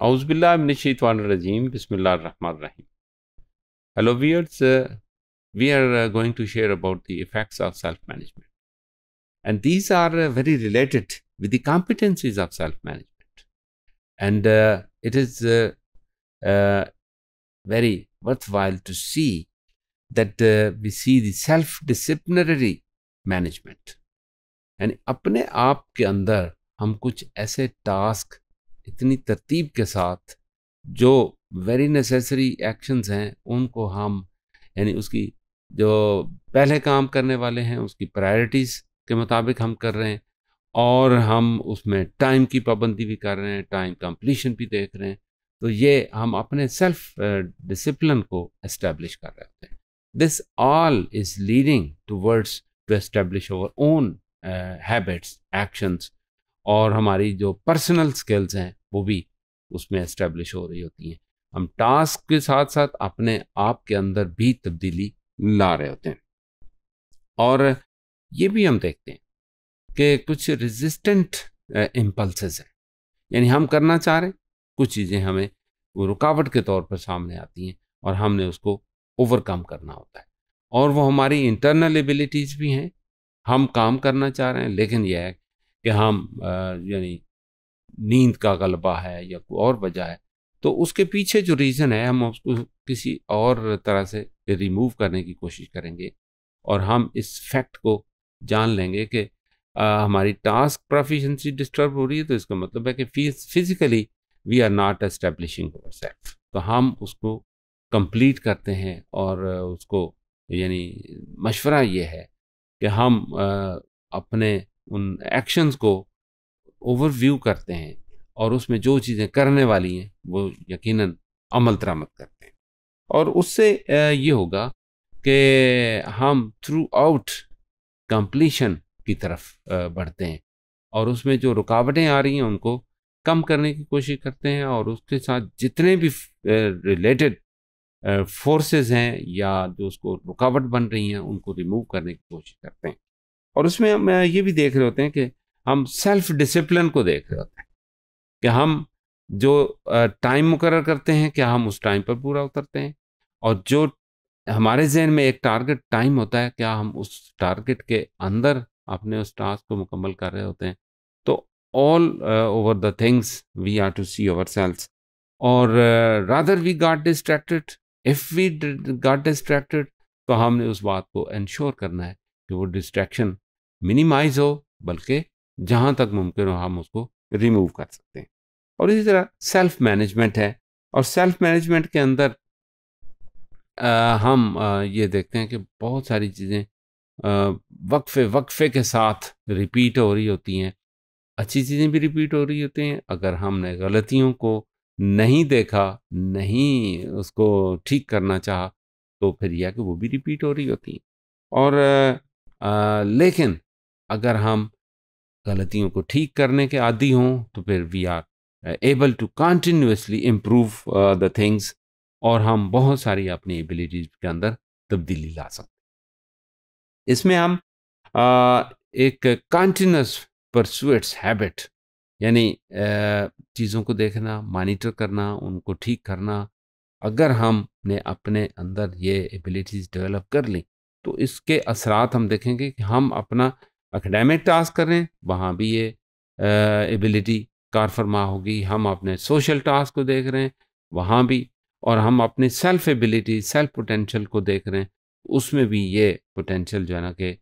Auzubillah Bismillah Rahman Rahim. Hello viewers, uh, we are uh, going to share about the effects of self-management. And these are uh, very related with the competencies of self-management. And uh, it is uh, uh, very worthwhile to see that we see the self-disciplinary management. and apne आप के अंदर हम कुछ task. इतनी तरतीब के साथ जो वेरी नेसेसरी एक्शंस हैं उनको हम यानी उसकी जो पहले काम करने वाले हैं उसकी प्रायोरिटीज़ के मुताबिक हम कर रहे हैं और हम उसमें टाइम की पाबंदी भी कर रहे हैं टाइम कंप्लीशन भी देख रहे हैं तो ये हम अपने सेल्फ डिसिप्लिन को एस्टेब्लिश कर रहे हैं this all is leading to words to establish our own habits actions और हमारी जो पर्सनल स्किल्स हैं वो भी उसमें इस्टेब्लिश हो रही होती हैं हम टास्क के साथ साथ अपने आप के अंदर भी तब्दीली ला रहे होते हैं और ये भी हम देखते हैं कि कुछ रेजिस्टेंट इम्पल्स हैं यानी हम करना चाह रहे कुछ चीज़ें हमें रुकावट के तौर पर सामने आती हैं और हमने उसको ओवरकम करना होता है और वो हमारी इंटरनल एबिलिटीज़ भी हैं हम काम करना चाह रहे हैं लेकिन यह है कि हम हाँ, यानी नींद का गलबा है या कोई और वजह है तो उसके पीछे जो रीज़न है हम उसको किसी और तरह से रिमूव करने की कोशिश करेंगे और हम इस फैक्ट को जान लेंगे कि हमारी टास्क प्रोफिशेंसी डिस्टर्ब हो रही है तो इसका मतलब है कि physically we are not establishing our self तो हम उसको कंप्लीट करते हैं और उसको यानी मशवरा ये है कि हम अपने उन एक्शंस को ओवरव्यू करते हैं और उसमें जो चीज़ें करने वाली हैं वो यकीनन अमल दरामद करते हैं और उससे ये होगा कि हम थ्रू आउट कंप्लीशन की तरफ बढ़ते हैं और उसमें जो रुकावटें आ रही हैं उनको कम करने की कोशिश करते हैं और उसके साथ जितने भी रिलेटेड फोर्सेस हैं या जो उसको रुकावट बन रही हैं उनको रिमूव करने की कोशिश करते हैं और उसमें हम ये भी देख रहे होते हैं कि हम सेल्फ डिसिप्लिन को देख रहे होते हैं कि हम जो टाइम मुकर करते हैं क्या हम उस टाइम पर पूरा उतरते हैं और जो हमारे जहन में एक टारगेट टाइम होता है क्या हम उस टारगेट के अंदर अपने उस टास्क को मुकम्मल कर रहे होते हैं तो all over the things we are to see ourselves और rather we got distracted if we got distracted तो हमने उस बात को इंश्योर करना है कि वो डिस्ट्रैक्शन मिनिमाइज हो बल्कि जहाँ तक मुमकिन हो हम उसको रिमूव कर सकते हैं और इसी तरह सेल्फ मैनेजमेंट है और सेल्फ मैनेजमेंट के अंदर आ, हम आ, ये देखते हैं कि बहुत सारी चीज़ें वक्फे वक्फे के साथ रिपीट हो रही होती हैं अच्छी चीज़ें भी रिपीट हो रही होती हैं अगर हमने गलतियों को नहीं देखा नहीं उसको ठीक करना चाहा तो फिर यह कि वो भी रिपीट हो रही होती हैं और आ, लेकिन अगर हम गलतियों को ठीक करने के आदि हों तो फिर we are able to continuously improve the things और हम बहुत सारी अपनी एबिलिटीज के अंदर तब्दीली ला सकते इसमें हम uh, एक कंटिन्यूस परसुएट्स हैबिट यानी uh, चीज़ों को देखना मॉनिटर करना उनको ठीक करना अगर हमने अपने अंदर ये एबिलिटीज़ डेवलप कर ली तो इसके असरात हम देखेंगे कि हम अपना अकेडेमिक टास्क कर रहे हैं वहाँ भी ये एबिलिटी कार फरमा होगी हम अपने सोशल टास्क को देख रहे हैं वहाँ भी और हम अपने सेल्फ एबिलिटी सेल्फ पोटेंशियल को देख रहे हैं उसमें भी ये पोटेंशियल जो है ना कि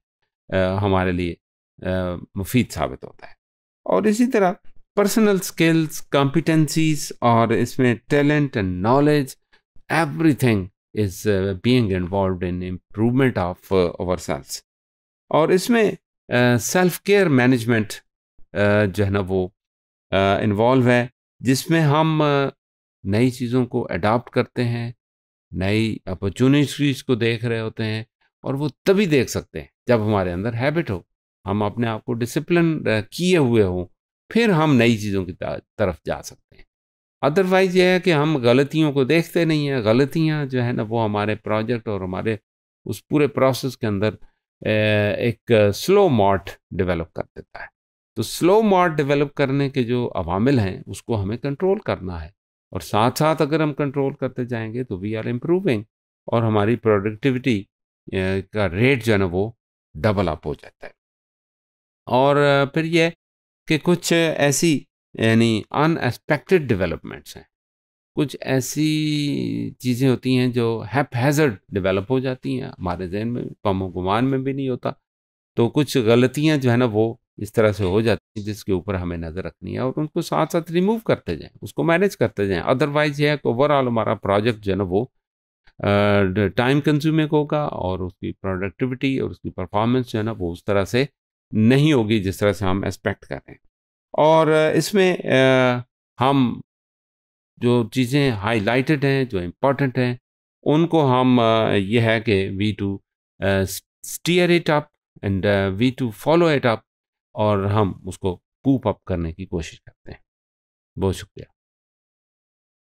हमारे लिए मुफीद साबित होता है और इसी तरह पर्सनल स्किल्स कॉम्पिटेंसीज और इसमें talent and knowledge everything is being involve in improvement of ourselves और इसमें सेल्फ केयर मैनेजमेंट जो है ना वो इन्वॉल्व है जिसमें हम नई चीज़ों को अडाप्ट करते हैं नई अपॉर्चुनिटीज़ को देख रहे होते हैं और वो तभी देख सकते हैं जब हमारे अंदर हैबिट हो हम अपने आप को डिसिप्लिन किए हुए हों फिर हम नई चीज़ों की तरफ जा सकते हैं अदरवाइज़ यह है कि हम गलतियों को देखते नहीं हैं गलतियाँ जो है ना वो हमारे प्रोजेक्ट और हमारे उस पूरे प्रोसेस के अंदर एक स्लो मॉट डेवलप कर देता है तो स्लो मॉट डेवलप करने के जो अवामिल हैं उसको हमें कंट्रोल करना है और साथ साथ अगर हम कंट्रोल करते जाएंगे तो वी आर इम्प्रूविंग और हमारी प्रोडक्टिविटी का रेट जो है ना वो डबल अप हो जाता है और फिर यह कि कुछ ऐसी यानी अनएक्सपेक्टेड डेवलपमेंट्स हैं कुछ ऐसी चीज़ें होती हैं जो हैप हैज़र्ड डेवलप हो जाती हैं हमारे जहन में कम गुमान में भी नहीं होता तो कुछ गलतियां जो है ना वो इस तरह से हो जाती हैं जिसके ऊपर हमें नज़र रखनी है और उनको साथ साथ रिमूव करते जाएं उसको मैनेज करते जाएं अदरवाइज यह है ओवरऑल हमारा प्रोजेक्ट जो है ना वो टाइम कंज्यूमिंग होगा और उसकी प्रोडक्टिविटी और उसकी परफॉर्मेंस जो है ना वो उस तरह से नहीं होगी जिस तरह से हम एक्सपेक्ट करें और इसमें हम जो चीज़ें हाईलाइटेड हैं जो इम्पोर्टेंट हैं उनको हम ये है कि we to steer it up and we to follow it up और हम उसको कूप अप करने की कोशिश करते हैं बहुत शुक्रिया